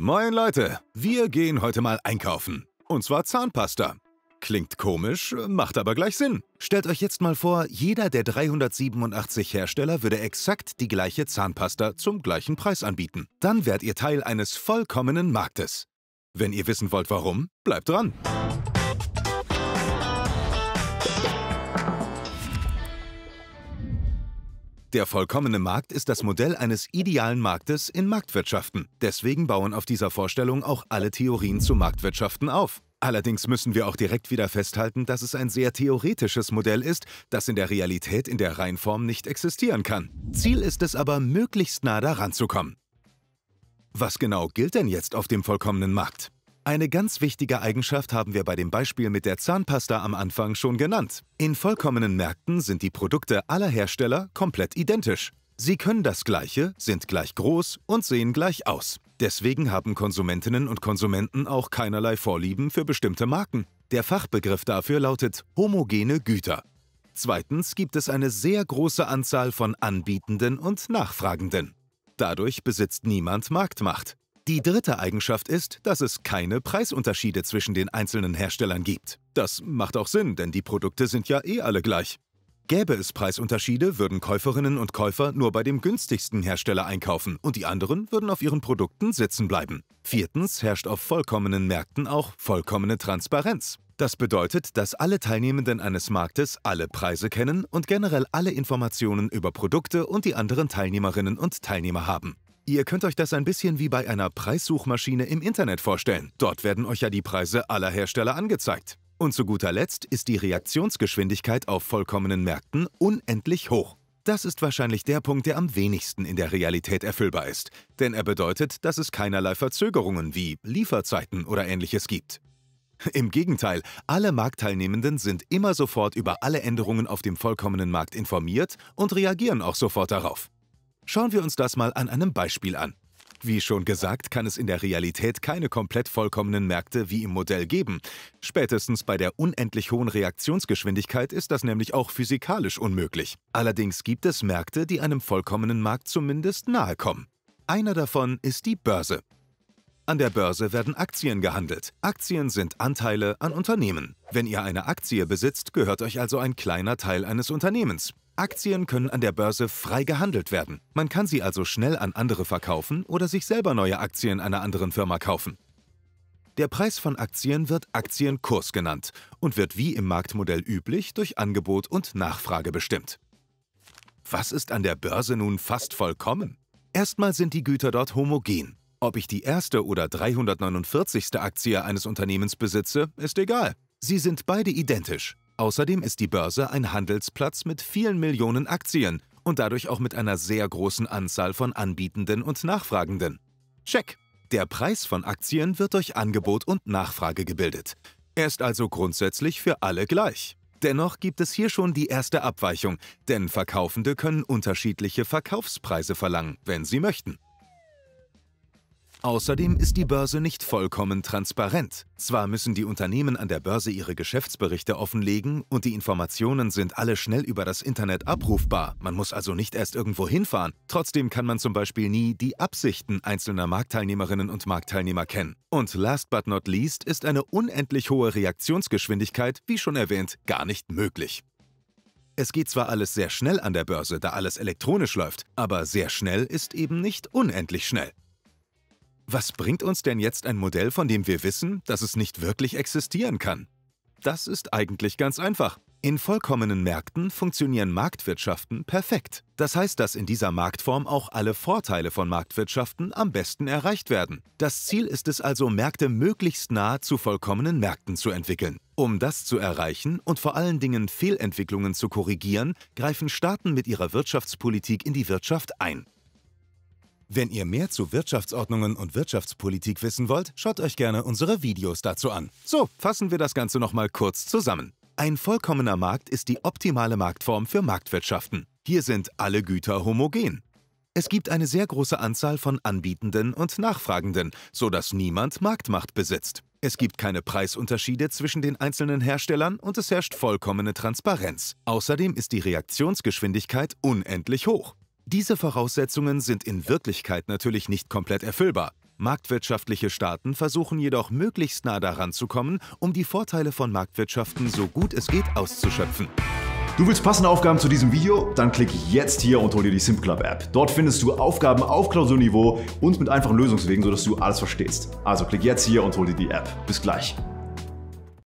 Moin Leute, wir gehen heute mal einkaufen. Und zwar Zahnpasta. Klingt komisch, macht aber gleich Sinn. Stellt euch jetzt mal vor, jeder der 387 Hersteller würde exakt die gleiche Zahnpasta zum gleichen Preis anbieten. Dann wärt ihr Teil eines vollkommenen Marktes. Wenn ihr wissen wollt, warum, bleibt dran. Der vollkommene Markt ist das Modell eines idealen Marktes in Marktwirtschaften. Deswegen bauen auf dieser Vorstellung auch alle Theorien zu Marktwirtschaften auf. Allerdings müssen wir auch direkt wieder festhalten, dass es ein sehr theoretisches Modell ist, das in der Realität in der Reinform nicht existieren kann. Ziel ist es aber, möglichst nah daran zu kommen. Was genau gilt denn jetzt auf dem vollkommenen Markt? Eine ganz wichtige Eigenschaft haben wir bei dem Beispiel mit der Zahnpasta am Anfang schon genannt. In vollkommenen Märkten sind die Produkte aller Hersteller komplett identisch. Sie können das Gleiche, sind gleich groß und sehen gleich aus. Deswegen haben Konsumentinnen und Konsumenten auch keinerlei Vorlieben für bestimmte Marken. Der Fachbegriff dafür lautet homogene Güter. Zweitens gibt es eine sehr große Anzahl von Anbietenden und Nachfragenden. Dadurch besitzt niemand Marktmacht. Die dritte Eigenschaft ist, dass es keine Preisunterschiede zwischen den einzelnen Herstellern gibt. Das macht auch Sinn, denn die Produkte sind ja eh alle gleich. Gäbe es Preisunterschiede, würden Käuferinnen und Käufer nur bei dem günstigsten Hersteller einkaufen und die anderen würden auf ihren Produkten sitzen bleiben. Viertens herrscht auf vollkommenen Märkten auch vollkommene Transparenz. Das bedeutet, dass alle Teilnehmenden eines Marktes alle Preise kennen und generell alle Informationen über Produkte und die anderen Teilnehmerinnen und Teilnehmer haben. Ihr könnt euch das ein bisschen wie bei einer Preissuchmaschine im Internet vorstellen. Dort werden euch ja die Preise aller Hersteller angezeigt. Und zu guter Letzt ist die Reaktionsgeschwindigkeit auf vollkommenen Märkten unendlich hoch. Das ist wahrscheinlich der Punkt, der am wenigsten in der Realität erfüllbar ist, denn er bedeutet, dass es keinerlei Verzögerungen wie Lieferzeiten oder ähnliches gibt. Im Gegenteil, alle Marktteilnehmenden sind immer sofort über alle Änderungen auf dem vollkommenen Markt informiert und reagieren auch sofort darauf. Schauen wir uns das mal an einem Beispiel an. Wie schon gesagt, kann es in der Realität keine komplett vollkommenen Märkte wie im Modell geben. Spätestens bei der unendlich hohen Reaktionsgeschwindigkeit ist das nämlich auch physikalisch unmöglich. Allerdings gibt es Märkte, die einem vollkommenen Markt zumindest nahe kommen. Einer davon ist die Börse. An der Börse werden Aktien gehandelt. Aktien sind Anteile an Unternehmen. Wenn ihr eine Aktie besitzt, gehört euch also ein kleiner Teil eines Unternehmens. Aktien können an der Börse frei gehandelt werden. Man kann sie also schnell an andere verkaufen oder sich selber neue Aktien einer anderen Firma kaufen. Der Preis von Aktien wird Aktienkurs genannt und wird wie im Marktmodell üblich durch Angebot und Nachfrage bestimmt. Was ist an der Börse nun fast vollkommen? Erstmal sind die Güter dort homogen. Ob ich die erste oder 349. Aktie eines Unternehmens besitze, ist egal. Sie sind beide identisch. Außerdem ist die Börse ein Handelsplatz mit vielen Millionen Aktien und dadurch auch mit einer sehr großen Anzahl von Anbietenden und Nachfragenden. Check! Der Preis von Aktien wird durch Angebot und Nachfrage gebildet. Er ist also grundsätzlich für alle gleich. Dennoch gibt es hier schon die erste Abweichung, denn Verkaufende können unterschiedliche Verkaufspreise verlangen, wenn sie möchten. Außerdem ist die Börse nicht vollkommen transparent. Zwar müssen die Unternehmen an der Börse ihre Geschäftsberichte offenlegen und die Informationen sind alle schnell über das Internet abrufbar, man muss also nicht erst irgendwo hinfahren, trotzdem kann man zum Beispiel nie die Absichten einzelner Marktteilnehmerinnen und Marktteilnehmer kennen. Und last but not least ist eine unendlich hohe Reaktionsgeschwindigkeit, wie schon erwähnt, gar nicht möglich. Es geht zwar alles sehr schnell an der Börse, da alles elektronisch läuft, aber sehr schnell ist eben nicht unendlich schnell. Was bringt uns denn jetzt ein Modell, von dem wir wissen, dass es nicht wirklich existieren kann? Das ist eigentlich ganz einfach. In vollkommenen Märkten funktionieren Marktwirtschaften perfekt. Das heißt, dass in dieser Marktform auch alle Vorteile von Marktwirtschaften am besten erreicht werden. Das Ziel ist es also, Märkte möglichst nahe zu vollkommenen Märkten zu entwickeln. Um das zu erreichen und vor allen Dingen Fehlentwicklungen zu korrigieren, greifen Staaten mit ihrer Wirtschaftspolitik in die Wirtschaft ein. Wenn ihr mehr zu Wirtschaftsordnungen und Wirtschaftspolitik wissen wollt, schaut euch gerne unsere Videos dazu an. So, fassen wir das Ganze nochmal kurz zusammen. Ein vollkommener Markt ist die optimale Marktform für Marktwirtschaften. Hier sind alle Güter homogen. Es gibt eine sehr große Anzahl von Anbietenden und Nachfragenden, sodass niemand Marktmacht besitzt. Es gibt keine Preisunterschiede zwischen den einzelnen Herstellern und es herrscht vollkommene Transparenz. Außerdem ist die Reaktionsgeschwindigkeit unendlich hoch. Diese Voraussetzungen sind in Wirklichkeit natürlich nicht komplett erfüllbar. Marktwirtschaftliche Staaten versuchen jedoch möglichst nah daran zu kommen, um die Vorteile von Marktwirtschaften so gut es geht auszuschöpfen. Du willst passende Aufgaben zu diesem Video? Dann klick jetzt hier und hol dir die SimClub App. Dort findest du Aufgaben auf Klausurniveau und mit einfachen Lösungswegen, sodass du alles verstehst. Also klick jetzt hier und hol dir die App. Bis gleich.